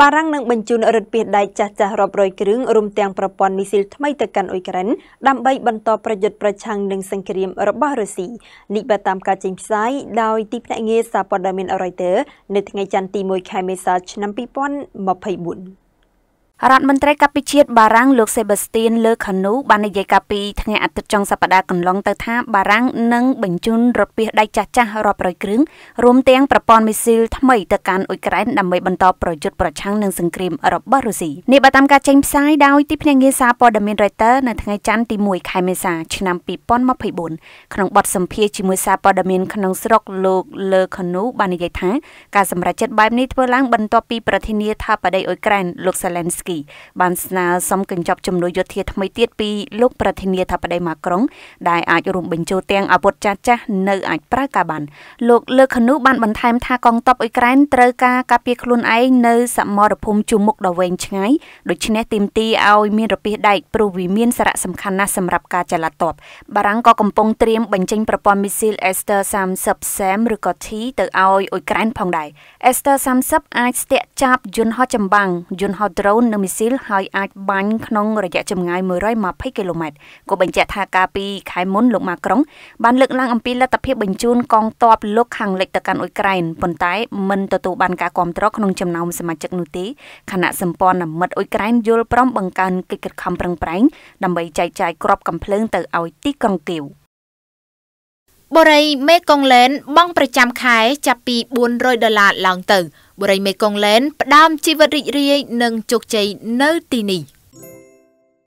បារាំងនឹងបញ្ជូនរថពាសដែកចាស់ចាស់រាប់រយគ្រឿងរួមទាំងប្រព័ន្ធមីស៊ីលថ្មីទៅកាន់អ៊ុយក្រែនដើម្បីបន្តប្រយុទ្ធប្រឆាំងនឹងសង្គ្រាមរបស់រុស្ស៊ីនេះបើតាមការចេញផ្សាយដោយទីភ្នាក់ងារសារព័ត៌មាន Reuters នៅថ្ងៃច័ន្ទទី1ខែមេសាឆ្នាំ2024រដ្ឋមន្ត្រីកាពិជាតិបារាំងលោកសេបាស្ទៀនលើខានូបាននិយាយកាពីថ្ងៃអាទិត្យចុងសប្តាហ៍កន្លងទៅថាបារាំងនឹងបញ្ជូនរថពាសដៃចាស់ចាស់រាប់រយគ្រឿងរួមទាំងប្រព័ន្ធមីស៊ីលថ្មីទៅកាន់អ៊ុយក្រែនដើម្បីបន្តប្រយុទ្ធប្រឆាំងនឹងសង្គ្រាមរបស់រុស្ស៊ីនេះបើតាមការចេញផ្សាយដោយទីភ្នាក់ងារសារព័ត៌មាន Reuters នៅថ្ងៃច័ន្ទទី1ខែមេសាឆ្នាំ2024ក្នុងបទសម្ភាសជាមួយសារព័ត៌មានក្នុងស្រុកលោកលើខានូបាននិយាយថាការសម្រេចចិត្តបែបនេះធ្វើឡើងបន្ទាប់ពីប្រធានាធិបតីអ៊ុយក្រែនលោក Zelensky ស្គីបានស្នើសុំកញ្ចប់ជំនួយយោធាថ្មីទៀតពីលោកប្រធានាធិបតីម៉ាក្រុង ដែលអាចរួមបញ្ចូលទាំងអាវុធចាស់ចាស់នៅអាចប្រើការបានលោកលើកខនុបានបន្ថែមថាកងទ័ពអ៊ុយក្រែនត្រូវការការពារខ្លួនឯងនៅសមរភូមិជុំមុខដ៏វែងឆ្ងាយដូច្នេះទីមទីឲ្យមានរពិសដែកព្រោះវាមានសារៈសំខាន់ណាស់សម្រាប់ការចលាតពបារាំងក៏កំពុងត្រៀមបញ្ចេញប្រព័ន្ធមីស៊ីល Aster 30 SAM ឬក៏ T ទៅឲ្យអ៊ុយក្រែន ផងដែរ Aster 30អាចស្ទាក់ចាប់យន្តហោះចម្បាំងយន្តហោះ drone និងមីស៊ីលហើយអាចបាញ់ក្នុងរយៈចម្ងាយ120គីឡូម៉ែត្រក៏បញ្ជាក់ថាកាលពីខែមុនលោកម៉ាក្រុងបានលើកឡើងអំពីលទ្ធភាពបញ្ជូនកងទ័ពលោកខាងលិចទៅកាន់អ៊ុយក្រែនប៉ុន្តែមិនទទួលបានការគាំទ្រក្នុងចំណោមសមាជិកនោះទេខណៈសម្ព័ន្ធមិត្តអ៊ុយក្រែនយល់ព្រមបង្កើនកិច្ចខិតខំប្រឹងប្រែងដើម្បីចែកចាយគ្រាប់កំភ្លើង ទៅឲ្យទីក្រុងគីវ។បុរីមេកុងលែនបង់ប្រចាំខែចាប់ពី400ដុល្លារឡើងទៅបុរីមេកុងលែនផ្ដើមជីវិតរីករាយ និងជោគជ័យនៅទីនេះ